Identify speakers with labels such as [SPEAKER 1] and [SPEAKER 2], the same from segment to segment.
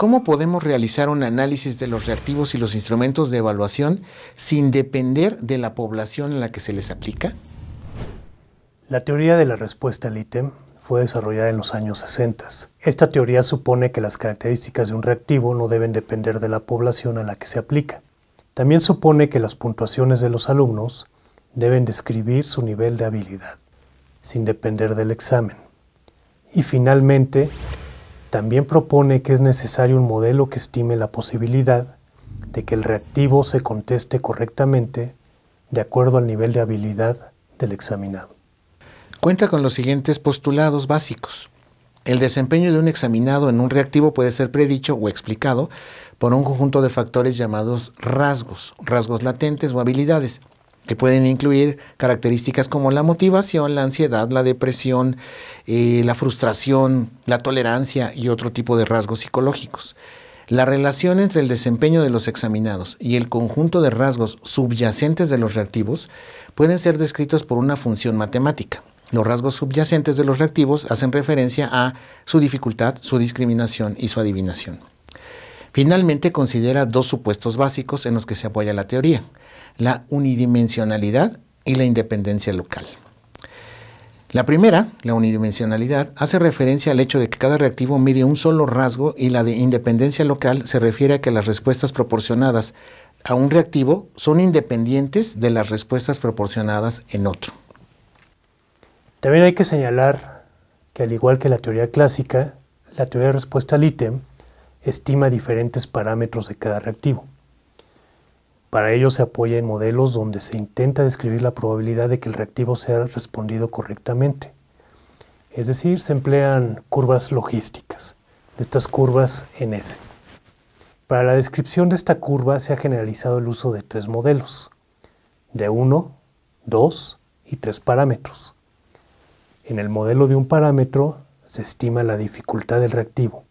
[SPEAKER 1] ¿Cómo podemos realizar un análisis de los reactivos y los instrumentos de evaluación sin depender de la población en la que se les aplica?
[SPEAKER 2] La teoría de la respuesta al ítem fue desarrollada en los años 60. Esta teoría supone que las características de un reactivo no deben depender de la población a la que se aplica. También supone que las puntuaciones de los alumnos deben describir su nivel de habilidad, sin depender del examen. Y finalmente, también propone que es necesario un modelo que estime la posibilidad de que el reactivo se conteste correctamente
[SPEAKER 1] de acuerdo al nivel de habilidad del examinado. Cuenta con los siguientes postulados básicos. El desempeño de un examinado en un reactivo puede ser predicho o explicado por un conjunto de factores llamados rasgos, rasgos latentes o habilidades que pueden incluir características como la motivación, la ansiedad, la depresión, eh, la frustración, la tolerancia y otro tipo de rasgos psicológicos. La relación entre el desempeño de los examinados y el conjunto de rasgos subyacentes de los reactivos pueden ser descritos por una función matemática. Los rasgos subyacentes de los reactivos hacen referencia a su dificultad, su discriminación y su adivinación. Finalmente, considera dos supuestos básicos en los que se apoya la teoría la unidimensionalidad y la independencia local. La primera, la unidimensionalidad, hace referencia al hecho de que cada reactivo mide un solo rasgo y la de independencia local se refiere a que las respuestas proporcionadas a un reactivo son independientes de las respuestas proporcionadas en otro.
[SPEAKER 2] También hay que señalar que al igual que la teoría clásica, la teoría de respuesta al ítem estima diferentes parámetros de cada reactivo. Para ello se apoya en modelos donde se intenta describir la probabilidad de que el reactivo sea respondido correctamente. Es decir, se emplean curvas logísticas, de estas curvas en S. Para la descripción de esta curva se ha generalizado el uso de tres modelos, de 1, 2 y 3 parámetros. En el modelo de un parámetro se estima la dificultad del reactivo.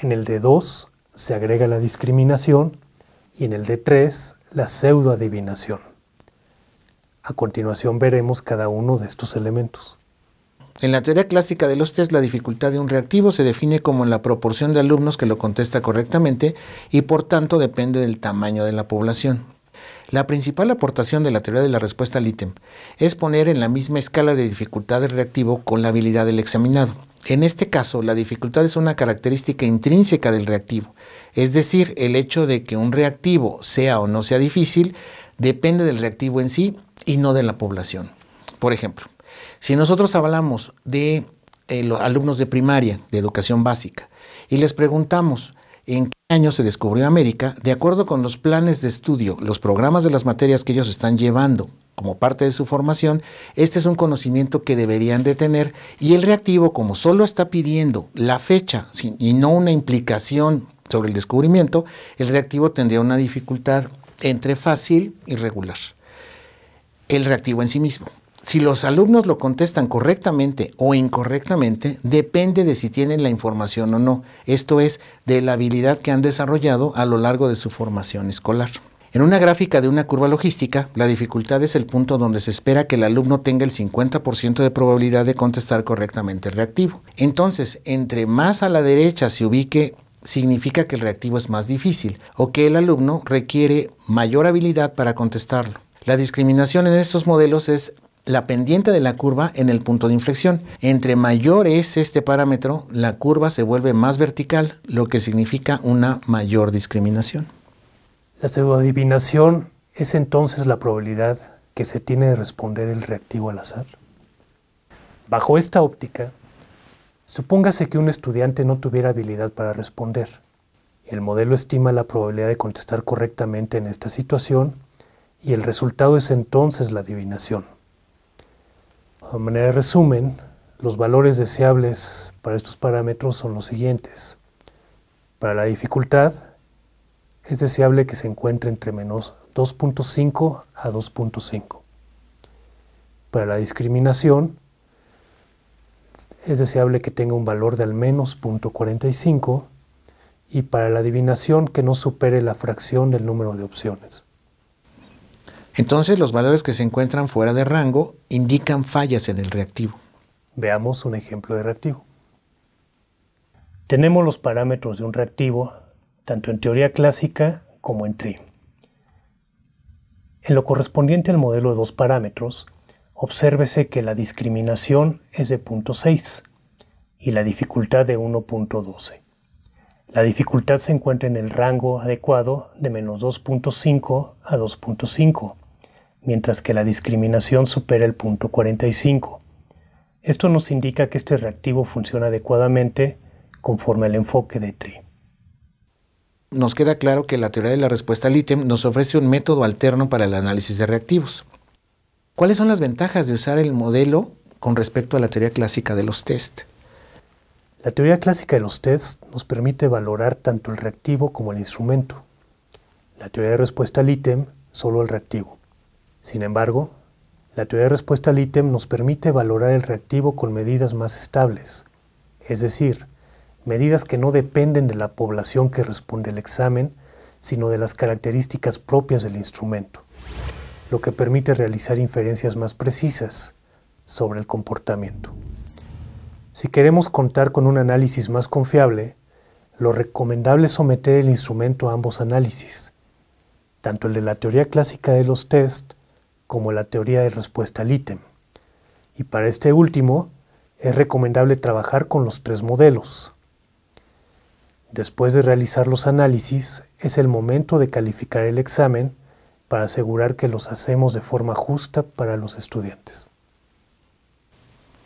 [SPEAKER 2] En el de 2 se agrega la discriminación y en el D3 la pseudoadivinación. A continuación veremos cada uno de estos elementos.
[SPEAKER 1] En la teoría clásica de los test, la dificultad de un reactivo se define como la proporción de alumnos que lo contesta correctamente y por tanto depende del tamaño de la población. La principal aportación de la teoría de la respuesta al ítem es poner en la misma escala de dificultad el reactivo con la habilidad del examinado. En este caso, la dificultad es una característica intrínseca del reactivo, es decir, el hecho de que un reactivo sea o no sea difícil depende del reactivo en sí y no de la población. Por ejemplo, si nosotros hablamos de eh, los alumnos de primaria, de educación básica, y les preguntamos en qué año se descubrió América, de acuerdo con los planes de estudio, los programas de las materias que ellos están llevando como parte de su formación, este es un conocimiento que deberían de tener y el reactivo, como solo está pidiendo la fecha y no una implicación sobre el descubrimiento, el reactivo tendría una dificultad entre fácil y regular. El reactivo en sí mismo. Si los alumnos lo contestan correctamente o incorrectamente, depende de si tienen la información o no, esto es, de la habilidad que han desarrollado a lo largo de su formación escolar. En una gráfica de una curva logística, la dificultad es el punto donde se espera que el alumno tenga el 50% de probabilidad de contestar correctamente el reactivo. Entonces, entre más a la derecha se ubique significa que el reactivo es más difícil o que el alumno requiere mayor habilidad para contestarlo. La discriminación en estos modelos es la pendiente de la curva en el punto de inflexión. Entre mayor es este parámetro, la curva se vuelve más vertical, lo que significa una mayor discriminación.
[SPEAKER 2] La pseudoadivinación es entonces la probabilidad que se tiene de responder el reactivo al azar. Bajo esta óptica, supóngase que un estudiante no tuviera habilidad para responder. El modelo estima la probabilidad de contestar correctamente en esta situación y el resultado es entonces la adivinación. A manera de resumen, los valores deseables para estos parámetros son los siguientes. Para la dificultad, es deseable que se encuentre entre menos 2.5 a 2.5. Para la discriminación, es deseable que tenga un valor de al menos 0.45 y para la adivinación que no supere la fracción del número de opciones.
[SPEAKER 1] Entonces los valores que se encuentran fuera de rango indican fallas en el reactivo. Veamos un ejemplo de reactivo. Tenemos los parámetros de un reactivo
[SPEAKER 2] tanto en teoría clásica como en TRI. En lo correspondiente al modelo de dos parámetros, obsérvese que la discriminación es de 0.6 y la dificultad de 1.12. La dificultad se encuentra en el rango adecuado de menos 2.5 a 2.5, mientras que la discriminación supera el punto 45. Esto nos indica que este reactivo funciona adecuadamente conforme al enfoque de TRI
[SPEAKER 1] nos queda claro que la teoría de la respuesta al ítem nos ofrece un método alterno para el análisis de reactivos. ¿Cuáles son las ventajas de usar el modelo con respecto a la teoría clásica de los test? La teoría
[SPEAKER 2] clásica de los tests nos permite valorar tanto el reactivo como el instrumento. La teoría de respuesta al ítem solo el reactivo. Sin embargo, la teoría de respuesta al ítem nos permite valorar el reactivo con medidas más estables, es decir, medidas que no dependen de la población que responde al examen, sino de las características propias del instrumento, lo que permite realizar inferencias más precisas sobre el comportamiento. Si queremos contar con un análisis más confiable, lo recomendable es someter el instrumento a ambos análisis, tanto el de la teoría clásica de los test como la teoría de respuesta al ítem. Y para este último, es recomendable trabajar con los tres modelos, Después de realizar los análisis, es el momento de calificar el examen para asegurar que los hacemos de forma justa para los estudiantes.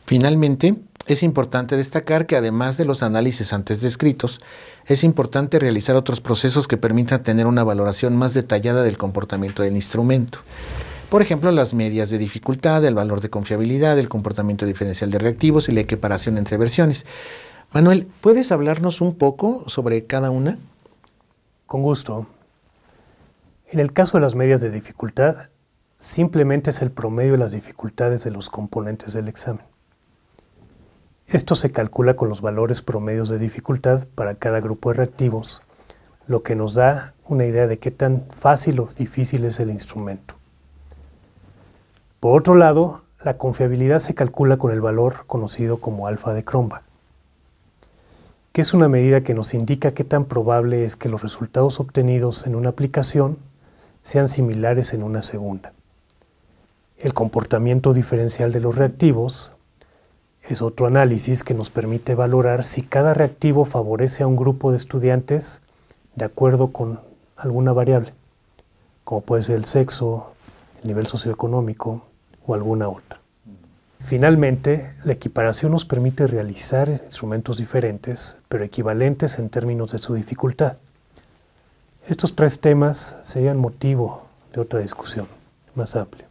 [SPEAKER 1] Finalmente, es importante destacar que además de los análisis antes descritos, es importante realizar otros procesos que permitan tener una valoración más detallada del comportamiento del instrumento. Por ejemplo, las medias de dificultad, el valor de confiabilidad, el comportamiento diferencial de reactivos y la equiparación entre versiones. Manuel, ¿puedes hablarnos un poco sobre cada una? Con gusto. En el caso de las medias de dificultad,
[SPEAKER 2] simplemente es el promedio de las dificultades de los componentes del examen. Esto se calcula con los valores promedios de dificultad para cada grupo de reactivos, lo que nos da una idea de qué tan fácil o difícil es el instrumento. Por otro lado, la confiabilidad se calcula con el valor conocido como alfa de Cronbach que es una medida que nos indica qué tan probable es que los resultados obtenidos en una aplicación sean similares en una segunda. El comportamiento diferencial de los reactivos es otro análisis que nos permite valorar si cada reactivo favorece a un grupo de estudiantes de acuerdo con alguna variable, como puede ser el sexo, el nivel socioeconómico o alguna otra. Finalmente, la equiparación nos permite realizar instrumentos diferentes, pero equivalentes en términos de su dificultad. Estos tres temas serían motivo de otra discusión más amplia.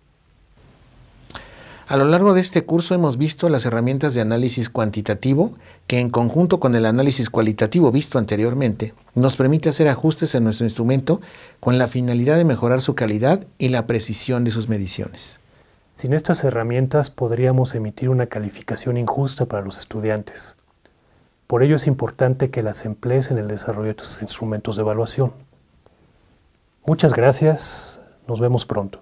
[SPEAKER 1] A lo largo de este curso hemos visto las herramientas de análisis cuantitativo que en conjunto con el análisis cualitativo visto anteriormente nos permite hacer ajustes en nuestro instrumento con la finalidad de mejorar su calidad y la precisión de sus mediciones.
[SPEAKER 2] Sin estas herramientas podríamos emitir una calificación injusta para los estudiantes. Por ello es importante que las emplees en el desarrollo de tus instrumentos de evaluación. Muchas gracias, nos vemos pronto.